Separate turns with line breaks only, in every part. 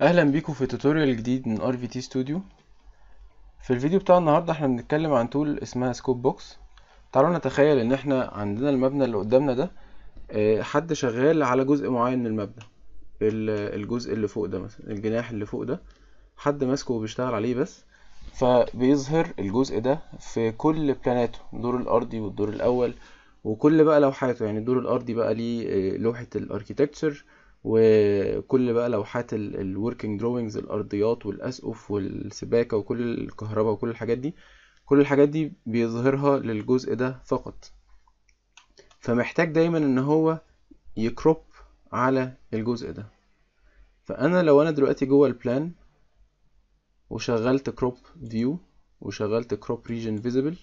اهلا بيكم في توتوريال جديد من ار في تي ستوديو في الفيديو بتاع النهارده احنا بنتكلم عن تول اسمها سكوب بوكس تعالوا نتخيل ان احنا عندنا المبنى اللي قدامنا ده آه، حد شغال على جزء معين من المبنى الجزء اللي فوق ده مثلا الجناح اللي فوق ده حد ماسكه وبيشتغل عليه بس فبيظهر الجزء ده في كل بلاناته الدور الارضي والدور الاول وكل بقى لوحاته يعني الدور الارضي بقى ليه آه، لوحه الاركيتكتشر وكل بقى لوحات الوركينج دروينجز الارضيات والاسقف والسباكه وكل الكهرباء وكل الحاجات دي كل الحاجات دي بيظهرها للجزء ده فقط فمحتاج دايما ان هو يكروب على الجزء ده فانا لو انا دلوقتي جوه البلان وشغلت كروب فيو وشغلت كروب ريجن فيزيبل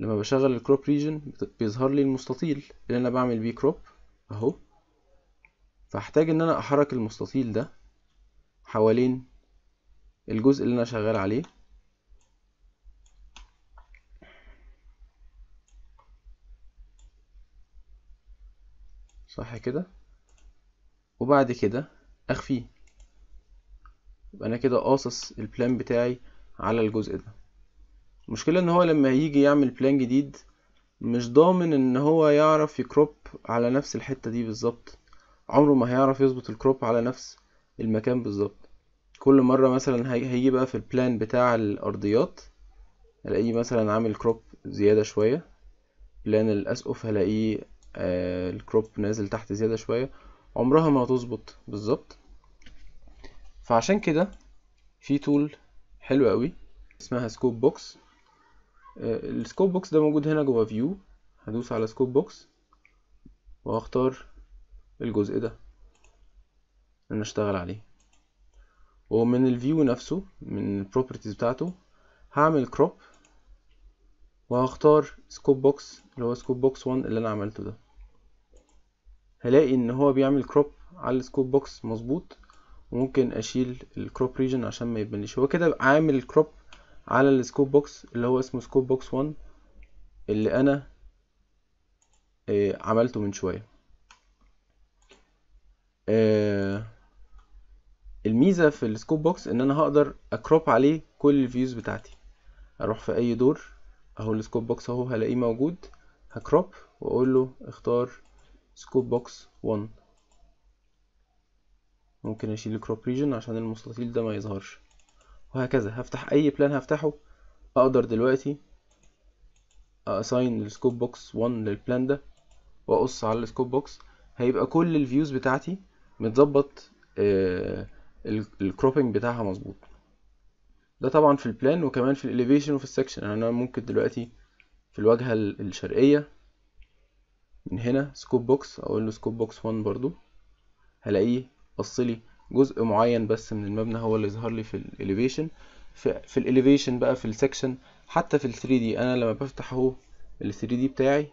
لما بشغل الكروب ريجن بيظهر لي المستطيل اللي انا بعمل بيه كروب اهو فاحتاج ان انا احرك المستطيل ده حوالين الجزء اللي انا شغال عليه صح كده وبعد كده اخفيه يبقى انا كده قاصص البلان بتاعي على الجزء ده المشكله ان هو لما هيجي يعمل بلان جديد مش ضامن ان هو يعرف يكروب على نفس الحته دي بالظبط عمره ما هيعرف يظبط الكروب على نفس المكان بالظبط كل مرة مثلا هيجي بقى في البلان بتاع الأرضيات هلاقيه مثلا عامل كروب زيادة شوية بلان الأسقف هلاقيه آه، الكروب نازل تحت زيادة شوية عمرها ما هتظبط بالظبط فعشان كده في تول حلوة قوي اسمها سكوب بوكس السكوب بوكس ده موجود هنا جوه فيو هدوس على سكوب بوكس وهختار الجزء ده ان اشتغل عليه ومن الفيو نفسه من البروبرتيز بتاعته هعمل كروب وهختار سكوب بوكس اللي هو سكوب بوكس 1 اللي انا عملته ده هلاقي ان هو بيعمل كروب على السكوب بوكس مظبوط وممكن اشيل الكروب ريجن عشان ما يبانش هو كده عامل كروب على السكوب بوكس اللي هو اسمه سكوب بوكس 1 اللي انا آه، عملته من شويه آه، الميزة في السكوب بوكس ان انا هقدر اكروب عليه كل الفيوز بتاعتي اروح في اي دور اهو السكوب بوكس اهو هلاقيه موجود هكروب واقول له اختار سكوب بوكس 1 ممكن اشيل الكروب ريجن عشان المستطيل ده ما يظهرش وهكذا هفتح اي بلان هفتحه اقدر دلوقتي اساين السكوب بوكس 1 للبلان ده واقص على السكوب بوكس هيبقى كل الفيوز بتاعتي متظبط آه، الكروبنج بتاعها مظبوط ده طبعا في البلان وكمان في الاليفيشن وفي السكشن يعني انا ممكن دلوقتي في الواجهة الشرقية من هنا سكوب بوكس اقول له سكوب بوكس 1 برضو هلاقيه بصلي جزء معين بس من المبنى هو اللي ظهر لي في الاليفيشن في, الاليفيشن بقى في السكشن حتى في الثري دي انا لما بفتح اهو الثري دي بتاعي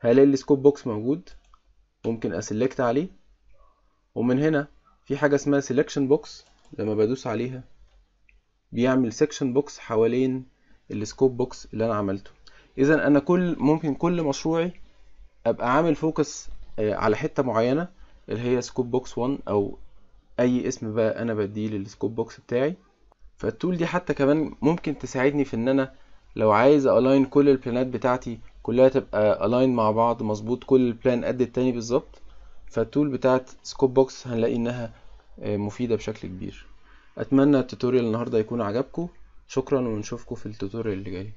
هلاقي السكوب بوكس موجود ممكن اسلكت عليه ومن هنا في حاجة اسمها سيلكشن بوكس لما بدوس عليها بيعمل سيكشن بوكس حوالين السكوب بوكس اللي انا عملته اذا انا كل ممكن كل مشروعي ابقى عامل فوكس آه، على حتة معينة اللي هي سكوب بوكس 1 او اي اسم بقى انا بديه للسكوب بوكس بتاعي فالتول دي حتى كمان ممكن تساعدني في ان انا لو عايز الاين كل البلانات بتاعتي كلها تبقى الاين مع بعض مظبوط كل بلان قد التاني بالظبط فالتول بتاعت سكوب بوكس هنلاقي انها آه، مفيدة بشكل كبير اتمنى التوتوريال النهاردة يكون عجبكم شكرا ونشوفكم في التوتوريال اللي جاي